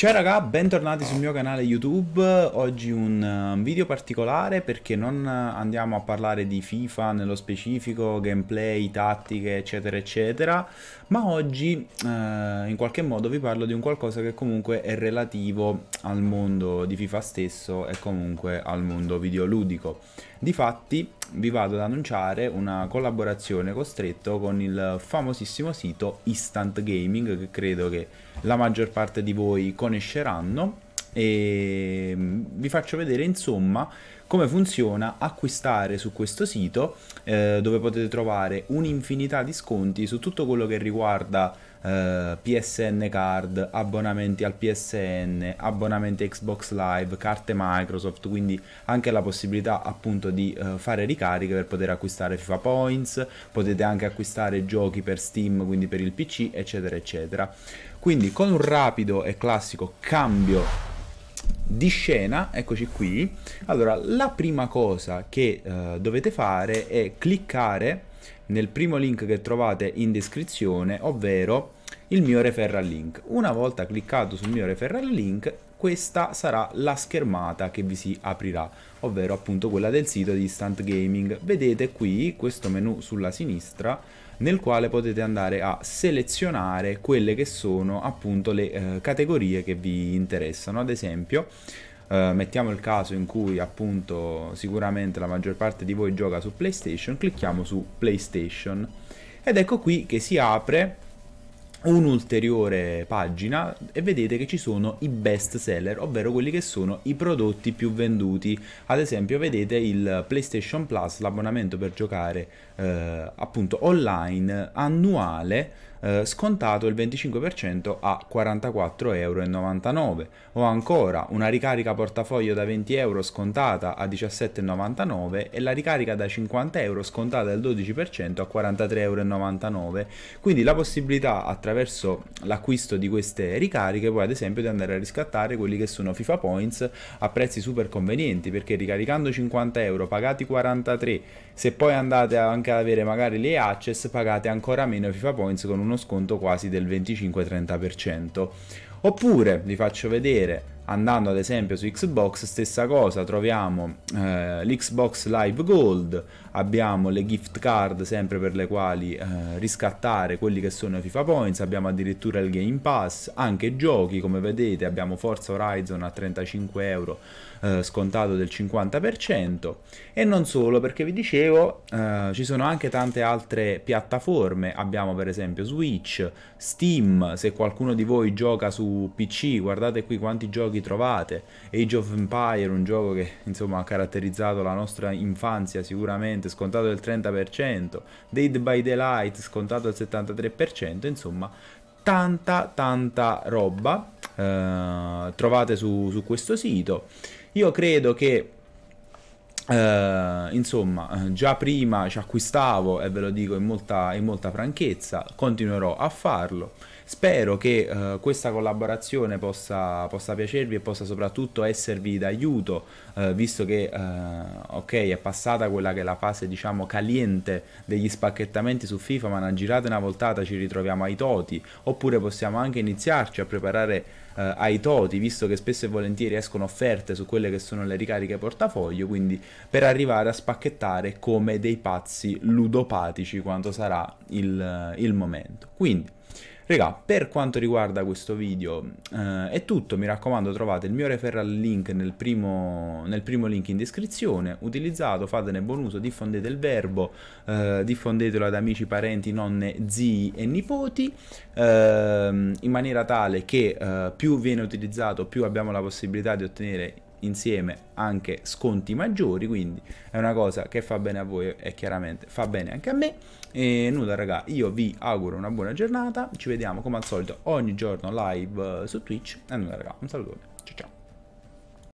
Ciao raga, bentornati sul mio canale YouTube, oggi un um, video particolare perché non uh, andiamo a parlare di FIFA nello specifico, gameplay, tattiche eccetera eccetera, ma oggi eh, in qualche modo vi parlo di un qualcosa che comunque è relativo al mondo di FIFA stesso e comunque al mondo videoludico. Difatti vi vado ad annunciare una collaborazione che stretto con il famosissimo sito Instant Gaming che credo che la maggior parte di voi conosceranno e mm, vi faccio vedere insomma come funziona acquistare su questo sito eh, dove potete trovare un'infinità di sconti su tutto quello che riguarda eh, PSN card, abbonamenti al PSN, abbonamenti Xbox Live, carte Microsoft, quindi anche la possibilità appunto di eh, fare ricariche per poter acquistare FIFA Points, potete anche acquistare giochi per Steam, quindi per il PC, eccetera, eccetera. Quindi con un rapido e classico cambio di scena, eccoci qui. Allora, la prima cosa che eh, dovete fare è cliccare nel primo link che trovate in descrizione, ovvero il mio referral link. Una volta cliccato sul mio referral link, questa sarà la schermata che vi si aprirà, ovvero appunto quella del sito di Instant Gaming. Vedete qui questo menu sulla sinistra nel quale potete andare a selezionare quelle che sono appunto le eh, categorie che vi interessano. Ad esempio, Uh, mettiamo il caso in cui appunto sicuramente la maggior parte di voi gioca su PlayStation, clicchiamo su PlayStation ed ecco qui che si apre un'ulteriore pagina e vedete che ci sono i best seller, ovvero quelli che sono i prodotti più venduti. Ad esempio, vedete il PlayStation Plus, l'abbonamento per giocare eh, appunto online annuale eh, scontato il 25% a 44,99 euro o ancora una ricarica portafoglio da 20 euro scontata a 17,99 e la ricarica da 50 euro scontata del 12% a 43,99 quindi la possibilità attraverso l'acquisto di queste ricariche poi ad esempio di andare a riscattare quelli che sono FIFA Points a prezzi super convenienti perché ricaricando 50 euro pagati 43 se poi andate anche ad avere magari le access pagate ancora meno FIFA Points con un uno sconto quasi del 25-30%. Oppure vi faccio vedere andando ad esempio su Xbox stessa cosa troviamo eh, l'Xbox Live Gold abbiamo le gift card sempre per le quali eh, riscattare quelli che sono i FIFA Points abbiamo addirittura il Game Pass anche giochi come vedete abbiamo Forza Horizon a 35 euro eh, scontato del 50% e non solo perché vi dicevo eh, ci sono anche tante altre piattaforme abbiamo per esempio Switch Steam se qualcuno di voi gioca su PC guardate qui quanti giochi giochi trovate. Age of Empire, un gioco che insomma ha caratterizzato la nostra infanzia sicuramente, scontato del 30%, Dead by Daylight scontato del 73%, insomma tanta tanta roba eh, trovate su, su questo sito. Io credo che eh, insomma, già prima ci acquistavo e ve lo dico in molta, in molta franchezza, continuerò a farlo. Spero che uh, questa collaborazione possa, possa, piacervi e possa soprattutto esservi d'aiuto, uh, visto che ok, è passata quella che è la fase diciamo caliente degli spacchettamenti su FIFA, ma una girata e una voltata ci ritroviamo ai toti, oppure possiamo anche iniziarci a preparare ai toti, visto che spesso e volentieri escono offerte su quelle che sono le ricariche portafoglio, quindi per arrivare a spacchettare come dei pazzi ludopatici quando sarà il, eh, il momento. Quindi, Raga, per quanto riguarda questo video eh, è tutto, mi raccomando trovate il mio referral link nel primo, nel primo link in descrizione, utilizzato, fatene buon uso, diffondete il verbo, eh, diffondetelo ad amici, parenti, nonne, zii e nipoti, eh, in maniera tale che eh, più viene utilizzato più abbiamo la possibilità di ottenere insieme anche sconti maggiori quindi è una cosa che fa bene a voi e chiaramente fa bene anche a me e nulla raga io vi auguro una buona giornata ci vediamo come al solito ogni giorno live su Twitch e nulla raga un saluto